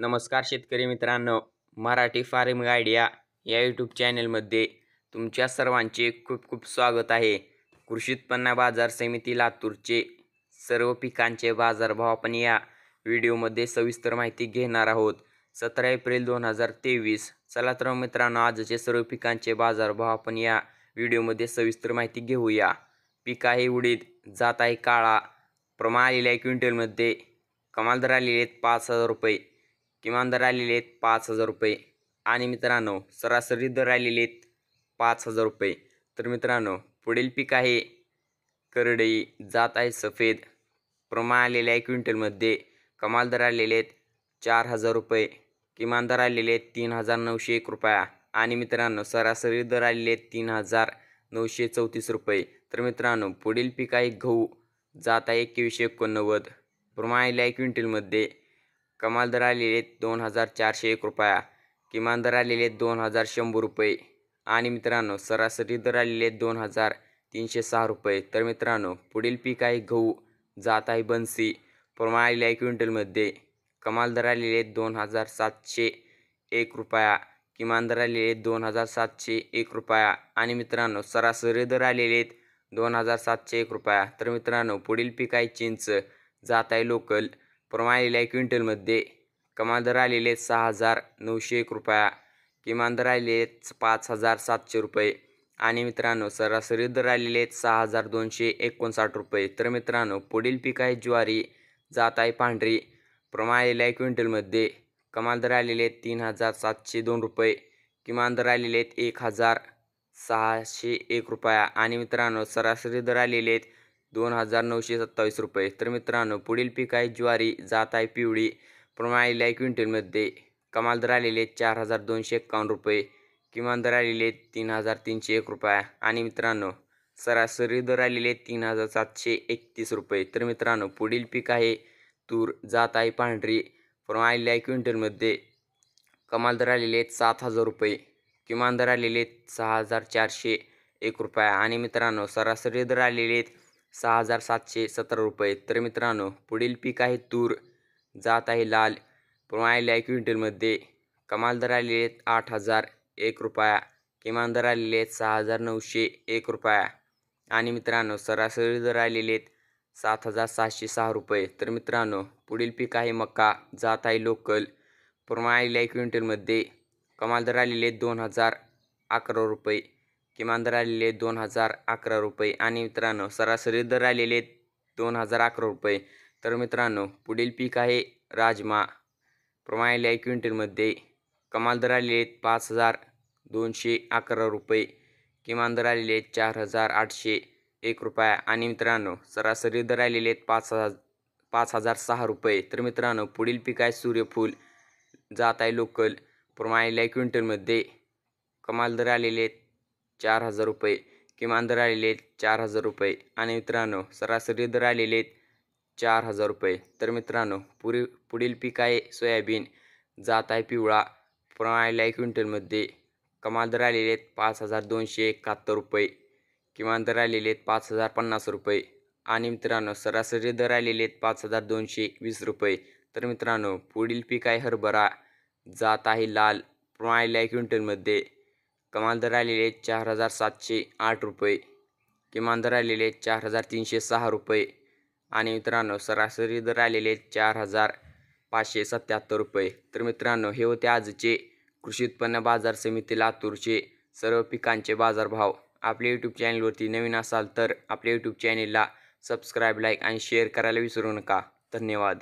नमस्कार शेतकरी मित्रांनो मराठी फार्मिंग आयडिया या यूट्यूब चॅनेलमध्ये तुमच्या सर्वांचे खूप खूप स्वागत आहे कृषी उत्पन्न बाजार समिती लातूरचे सर्व पिकांचे बाजारभाव आपण या व्हिडिओमध्ये सविस्तर माहिती घेणार आहोत सतरा एप्रिल दोन हजार तेवीस चला तर मित्रांनो आजचे सर्व पिकांचे बाजारभाव आपण या व्हिडिओमध्ये सविस्तर माहिती घेऊया पीक आहे उडीद जात आहे काळा प्रमाण आलेल्या आहे क्विंटलमध्ये कमाल दर आलेले आहेत पाच हजार रुपये किमान दर आलेले आहेत पाच हजार रुपये आणि मित्रांनो सरासरी दर आलेले आहेत पाच हजार रुपये तर मित्रांनो पुढील पीक आहे करडई जात आहे सफेद प्रमाण आलेले आहे क्विंटलमध्ये कमाल दर आलेले आहेत चार हजार रुपये किमान दर आलेले आहेत तीन हजार नऊशे एक रुपया आणि मित्रांनो सरासरी दर आलेले आहेत तीन हजार नऊशे चौतीस रुपये तर मित्रांनो पुढील पीक आहे गहू जात आहे एकवीसशे एकोणनव्वद प्रमाण आलेले आहे क्विंटलमध्ये कमाल दर आलेले दोन हजार चारशे एक रुपया किमान दर आलेले दोन हजार शंभर रुपये आणि मित्रांनो सरासरी दर आलेले दोन हजार तीनशे सहा रुपये तर मित्रांनो पुढील पीक आहे गहू जात आहे बन्सी प्रमाण आलेले आहे क्विंटलमध्ये कमाल दर आलेले दोन हजार सातशे एक रुपया किमान दर आलेले दोन हजार सातशे एक रुपया आणि मित्रांनो सरासरी दर आलेले दोन हजार सातशे एक रुपया तर मित्रांनो पुढील पीक आहे चिंच जात आहे लोकल प्रमाणलेल्या क्विंटलमध्ये कमाल दर आलेले सहा हजार नऊशे एक रुपया किमान दर आलेले आहेत पाच हजार सातशे रुपये आणि मित्रांनो सरासरी दर आलेले आहेत सहा हजार दोनशे एकोणसाठ रुपये तर मित्रांनो पुढील पीक आहे ज्वारी जात आहे पांढरी प्रमाणलेल्या क्विंटलमध्ये कमाल दर आलेले आहेत तीन हजार सातशे दोन रुपये किमान दर आलेले आहेत एक हजार सहाशे एक रुपया आणि मित्रांनो सरासरी दर आलेले आहेत दोन हजार नऊशे सत्तावीस रुपये तर मित्रांनो पुढील पीक आहे ज्वारी जात आहे पिवळी प्रमाणाला आहे क्विंटलमध्ये कमाल दर आलेले चार हजार दोनशे एक्कावन्न रुपये किमान दर आलेले तीन हजार तीनशे एक रुपये आणि मित्रांनो सरासरी दर आलेले तीन हजार सातशे एकतीस रुपये तर मित्रांनो पुढील पीक आहे तूर जात आहे पांढरी प्रमाणाला आहे क्विंटलमध्ये कमाल दर आलेले सात हजार रुपये किमान दर आलेले सहा हजार चारशे एक रुपये आणि मित्रांनो सरासरी दर आलेले सहा हजार सातशे सतरा रुपये तर मित्रांनो पुढील पीक आहे तूर जात आहे लाल प्रमाणाला आहे क्विंटलमध्ये कमाल दर आलेले आहेत आठ हजार एक रुपया किमान दर आलेले आहेत सहा हजार नऊशे एक रुपया आणि मित्रांनो सरासरी दर आलेले आहेत सात हजार सहाशे सहा रुपये तर मित्रांनो पुढील पीक आहे मका जात आहे लोकल प्रमाणाला आहे क्विंटलमध्ये कमाल दर आलेले आहेत दोन हजार अकरा रुपये किमान दर आलेले दोन हजार अकरा रुपये आणि मित्रांनो सरासरी दर आलेले दोन हजार अकरा रुपये तर मित्रांनो पुढील पीक आहे राजमा प्रमाणे एक क्विंटलमध्ये कमाल दर आलेले पाच हजार दोनशे अकरा रुपये किमान दर आलेले चार हजार आठशे एक रुपया आणि मित्रांनो सरासरी दर आलेले पाच हजार पाच हजार सहा रुपये तर मित्रांनो पुढील पीक आहे सूर्यफूल जात आहे लोकल प्रमाणे एक क्विंटलमध्ये कमाल दर आलेले चार हजार रुपये किमान दर आलेले आहेत चार हजार रुपये आणि मित्रांनो सरासरी दर आलेले आहेत चार हजार रुपये तर मित्रांनो पुरी पुढील पीक आहे सोयाबीन जात आहे पिवळा प्रणालीला एक क्विंटलमध्ये कमाल दर आलेले आहेत पाच हजार दोनशे एकाहत्तर रुपये किमान दर आलेले आहेत पाच हजार पन्नास रुपये आणि मित्रांनो सरासरी दर आलेले आहेत पाच हजार दोनशे वीस रुपये तर मित्रांनो पुढील पीक आहे हरभरा जात आहे लाल प्रणालीला एक क्विंटलमध्ये कमाल दर आलेले चार हजार सातशे आठ रुपये किमान दर आलेले चार हजार तीनशे सहा रुपये आणि मित्रांनो सरासरी दर आलेले चार हजार पाचशे सत्याहत्तर रुपये तर मित्रांनो हे होते आजचे कृषी उत्पन्न बाजार समिती लातूरचे सर्व पिकांचे बाजारभाव आपल्या यूट्यूब चॅनलवरती नवीन असाल तर आपल्या यूट्यूब चॅनेलला सबस्क्राईब लाईक आणि शेअर करायला विसरू नका धन्यवाद